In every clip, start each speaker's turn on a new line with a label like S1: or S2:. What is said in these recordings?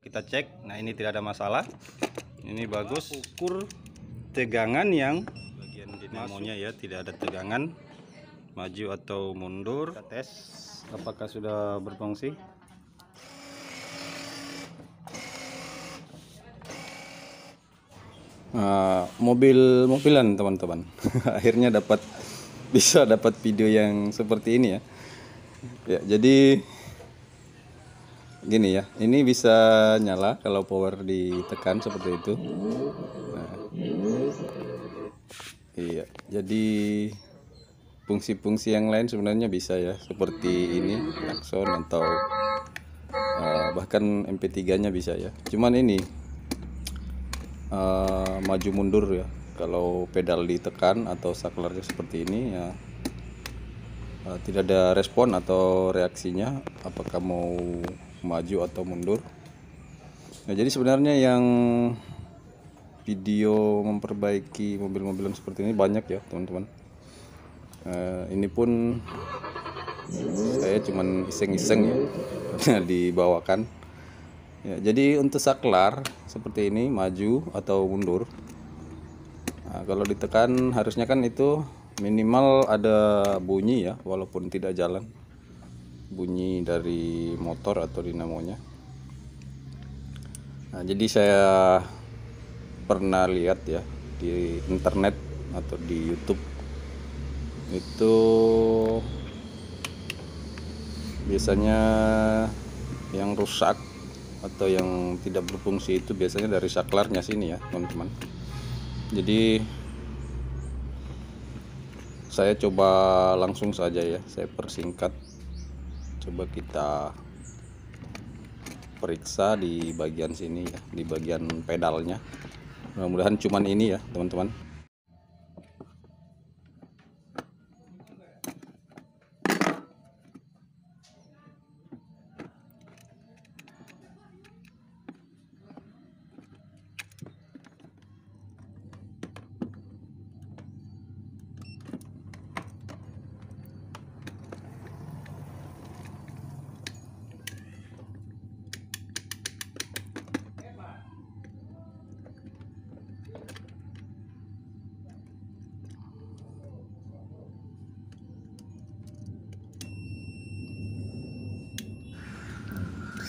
S1: kita cek nah ini tidak ada masalah ini bagus ukur tegangan yang
S2: bagian dinamonya
S1: ya tidak ada tegangan maju atau mundur kita tes apakah sudah berfungsi uh, mobil mobilan teman-teman akhirnya dapat bisa dapat video yang seperti ini ya ya jadi gini ya ini bisa nyala kalau power ditekan seperti itu nah. iya jadi fungsi-fungsi yang lain sebenarnya bisa ya seperti ini klakson atau uh, bahkan MP3 nya bisa ya cuman ini uh, maju mundur ya kalau pedal ditekan atau saklarnya seperti ini ya eh, tidak ada respon atau reaksinya apakah mau maju atau mundur nah jadi sebenarnya yang video memperbaiki mobil-mobilan seperti ini banyak ya teman-teman uh, ini pun saya cuman iseng-iseng ya dibawakan ya, jadi untuk saklar seperti ini maju atau mundur nah, kalau ditekan harusnya kan itu minimal ada bunyi ya walaupun tidak jalan bunyi dari motor atau dinamonya nah jadi saya pernah lihat ya di internet atau di YouTube itu biasanya yang rusak atau yang tidak berfungsi itu biasanya dari saklarnya sini ya teman-teman jadi saya coba langsung saja ya saya persingkat coba kita periksa di bagian sini ya di bagian pedalnya mudah-mudahan cuman ini ya teman-teman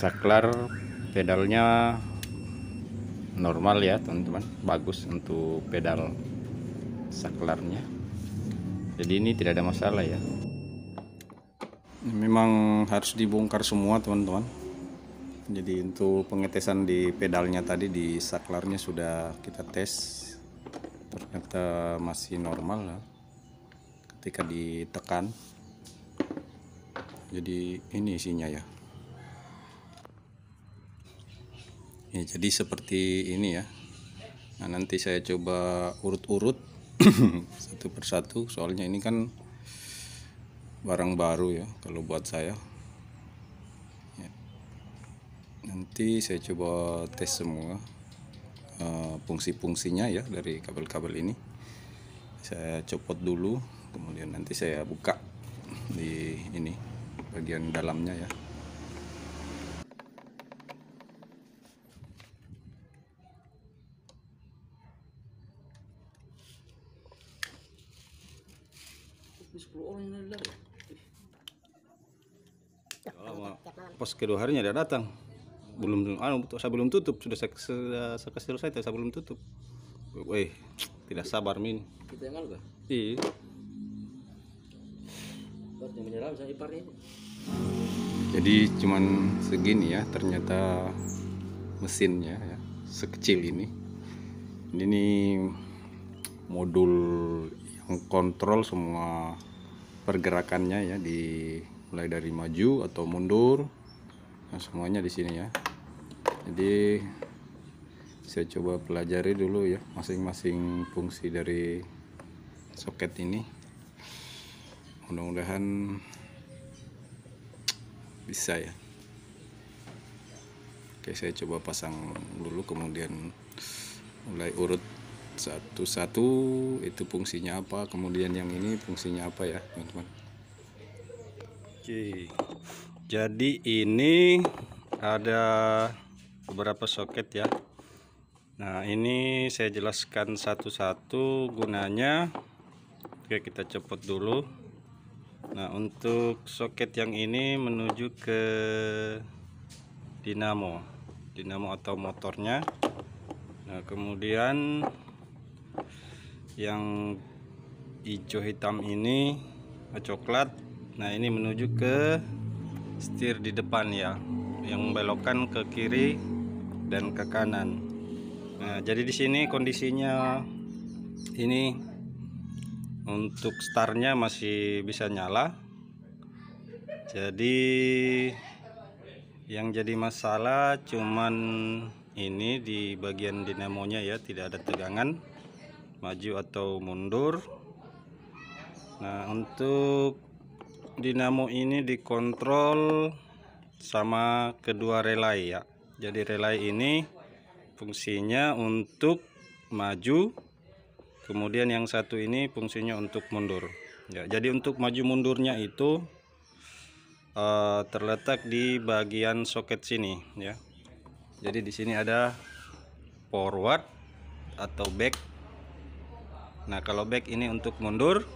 S1: saklar pedalnya normal ya teman-teman bagus untuk pedal saklarnya jadi ini tidak ada masalah ya memang harus dibongkar semua teman-teman jadi untuk pengetesan di pedalnya tadi di saklarnya sudah kita tes ternyata masih normal lah ya, ketika ditekan jadi ini isinya ya ya jadi seperti ini ya nah nanti saya coba urut-urut satu persatu soalnya ini kan barang baru ya kalau buat saya ya. nanti saya coba tes semua eh, fungsi-fungsinya ya dari kabel-kabel ini saya copot dulu kemudian nanti saya buka di ini bagian dalamnya ya pas kedua harinya dia datang belum anu saya belum tutup sudah saya, saya, kasih saya saya belum tutup weh tidak sabar min kita yang anu iya jadi cuman segini ya ternyata mesinnya ya, sekecil ini ini modul yang kontrol semua pergerakannya ya di mulai dari maju atau mundur nah, semuanya di sini ya jadi saya coba pelajari dulu ya masing-masing fungsi dari soket ini mudah-mudahan bisa ya oke saya coba pasang dulu kemudian mulai urut satu-satu itu fungsinya apa kemudian yang ini fungsinya apa ya teman-teman Oke jadi ini ada beberapa soket ya Nah ini saya jelaskan satu-satu gunanya Oke kita cepet dulu Nah untuk soket yang ini menuju ke dinamo Dinamo atau motornya Nah kemudian yang hijau hitam ini coklat nah ini menuju ke setir di depan ya yang belokan ke kiri dan ke kanan nah jadi di sini kondisinya ini untuk startnya masih bisa nyala jadi yang jadi masalah cuman ini di bagian dinamonya ya tidak ada tegangan maju atau mundur nah untuk dinamo ini dikontrol sama kedua relay ya jadi relay ini fungsinya untuk maju kemudian yang satu ini fungsinya untuk mundur ya jadi untuk maju mundurnya itu uh, terletak di bagian soket sini ya jadi di sini ada forward atau back nah kalau back ini untuk mundur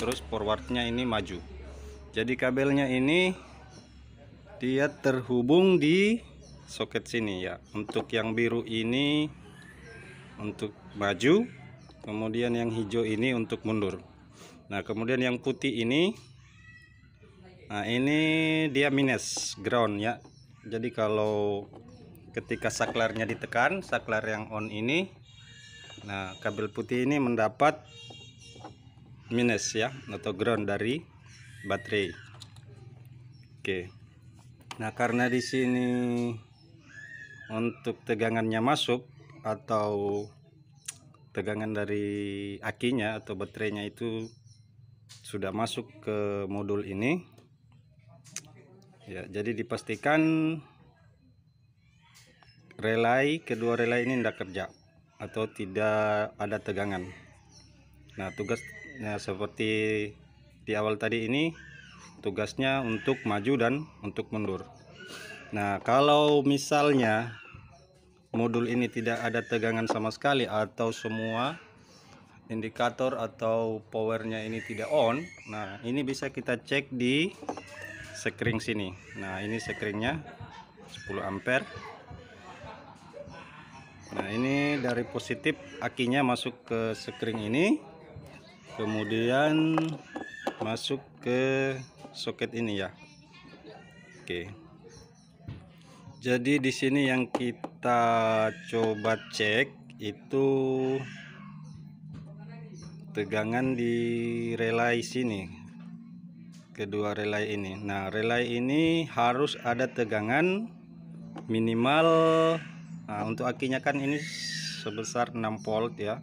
S1: terus forwardnya ini maju jadi kabelnya ini dia terhubung di soket sini ya untuk yang biru ini untuk maju kemudian yang hijau ini untuk mundur nah kemudian yang putih ini nah ini dia minus ground ya jadi kalau ketika saklarnya ditekan saklar yang on ini nah kabel putih ini mendapat minus ya atau ground dari baterai oke nah karena di sini untuk tegangannya masuk atau tegangan dari akinya atau baterainya itu sudah masuk ke modul ini ya jadi dipastikan relay kedua relay ini tidak kerja atau tidak ada tegangan nah tugasnya seperti di awal tadi ini tugasnya untuk maju dan untuk mundur nah kalau misalnya modul ini tidak ada tegangan sama sekali atau semua indikator atau powernya ini tidak on nah ini bisa kita cek di sekring sini nah ini sekringnya 10 ampere nah ini dari positif akinya masuk ke sekring ini kemudian masuk ke soket ini ya Oke jadi di sini yang kita coba cek itu tegangan di relay sini kedua relay ini nah relay ini harus ada tegangan minimal nah, untuk akinya kan ini sebesar 6 volt ya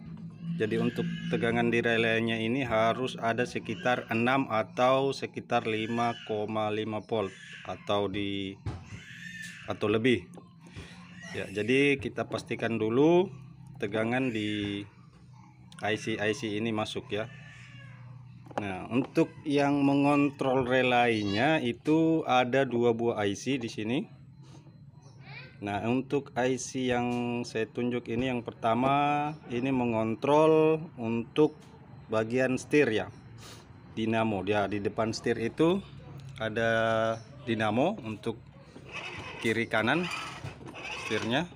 S1: jadi untuk tegangan di relaynya ini harus ada sekitar 6 atau sekitar 5,5 volt atau di atau lebih ya jadi kita pastikan dulu tegangan di IC-IC ini masuk ya Nah untuk yang mengontrol relainya itu ada dua buah IC di sini Nah untuk IC yang saya tunjuk ini yang pertama ini mengontrol untuk bagian setir ya dinamo ya di depan setir itu ada dinamo untuk kiri kanan setirnya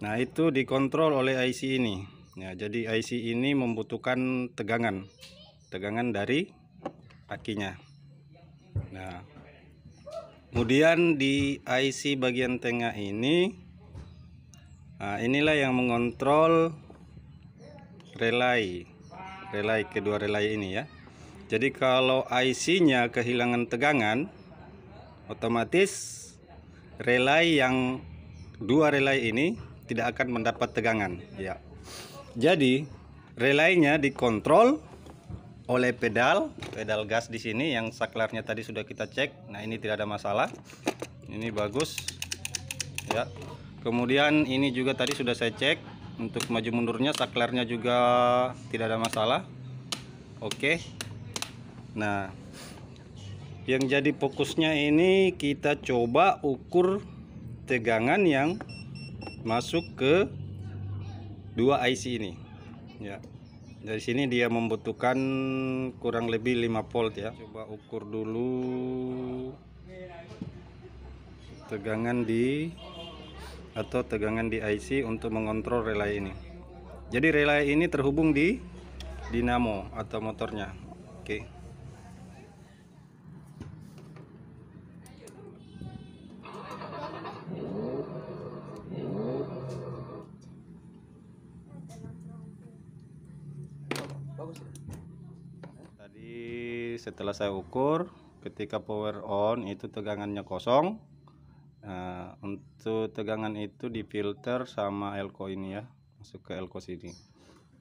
S1: nah itu dikontrol oleh IC ini ya jadi IC ini membutuhkan tegangan tegangan dari akinya nah kemudian di IC bagian tengah ini nah inilah yang mengontrol relay relay kedua relay ini ya jadi kalau IC nya kehilangan tegangan otomatis relay yang dua relay ini tidak akan mendapat tegangan ya jadi relaynya dikontrol oleh pedal pedal gas di sini yang saklarnya tadi sudah kita cek nah ini tidak ada masalah ini bagus ya kemudian ini juga tadi sudah saya cek untuk maju mundurnya saklarnya juga tidak ada masalah oke nah yang jadi fokusnya ini kita coba ukur tegangan yang masuk ke dua IC ini ya dari sini dia membutuhkan kurang lebih 5 volt ya coba ukur dulu tegangan di atau tegangan di IC untuk mengontrol relay ini jadi relay ini terhubung di dinamo atau motornya oke okay. setelah saya ukur ketika power on itu tegangannya kosong nah, untuk tegangan itu di filter sama elko ini ya masuk ke elko sini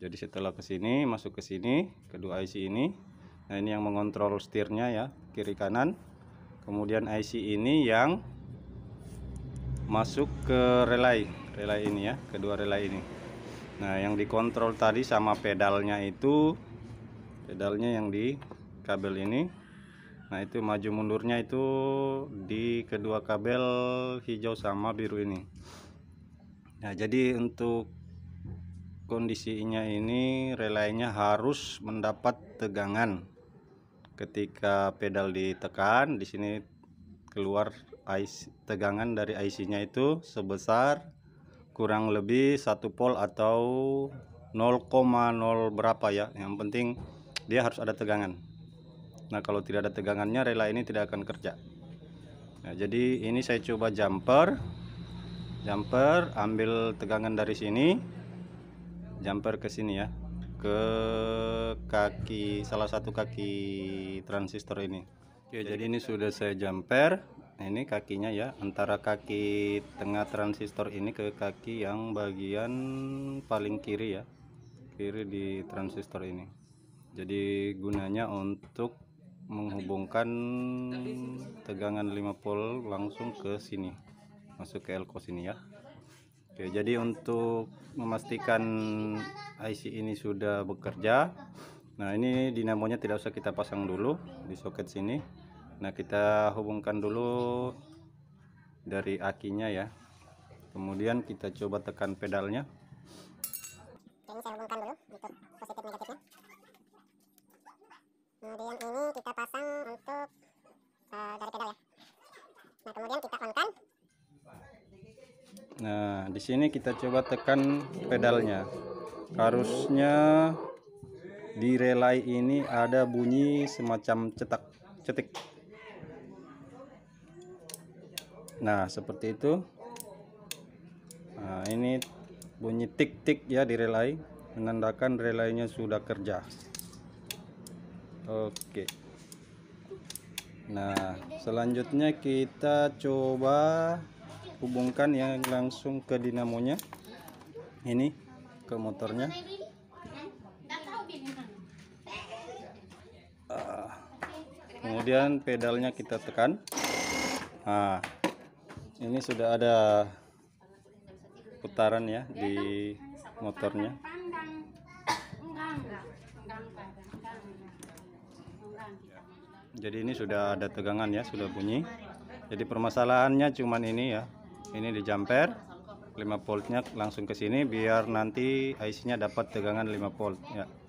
S1: jadi setelah ke sini masuk ke sini kedua IC ini nah ini yang mengontrol setirnya ya kiri kanan kemudian IC ini yang masuk ke relay relay ini ya kedua relay ini nah yang dikontrol tadi sama pedalnya itu pedalnya yang di kabel ini nah itu maju mundurnya itu di kedua kabel hijau sama biru ini nah jadi untuk kondisinya ini relainya harus mendapat tegangan ketika pedal ditekan di sini keluar IC, tegangan dari IC-nya itu sebesar kurang lebih satu volt atau 0,0 berapa ya yang penting dia harus ada tegangan Nah kalau tidak ada tegangannya rela ini tidak akan kerja Nah jadi ini saya coba jumper Jumper ambil tegangan dari sini Jumper ke sini ya Ke kaki salah satu kaki transistor ini Oke jadi ini sudah saya jumper nah, Ini kakinya ya Antara kaki tengah transistor ini ke kaki yang bagian paling kiri ya Kiri di transistor ini jadi gunanya untuk menghubungkan tegangan 5 volt langsung ke sini masuk ke elko sini ya Oke jadi untuk memastikan IC ini sudah bekerja nah ini dinamonya tidak usah kita pasang dulu di soket sini nah kita hubungkan dulu dari akinya ya kemudian kita coba tekan pedalnya kemudian kita onkan nah di sini kita coba tekan pedalnya harusnya di relay ini ada bunyi semacam cetak cetik nah seperti itu nah ini bunyi tik tik ya di relay menandakan relaynya sudah kerja oke okay. Nah, selanjutnya kita coba hubungkan yang langsung ke dinamonya. Ini ke motornya. Uh, kemudian pedalnya kita tekan. Nah, ini sudah ada putaran ya di motornya. jadi ini sudah ada tegangan ya sudah bunyi jadi permasalahannya cuman ini ya ini di jumper 5 voltnya langsung ke sini biar nanti IC nya dapat tegangan 5 volt ya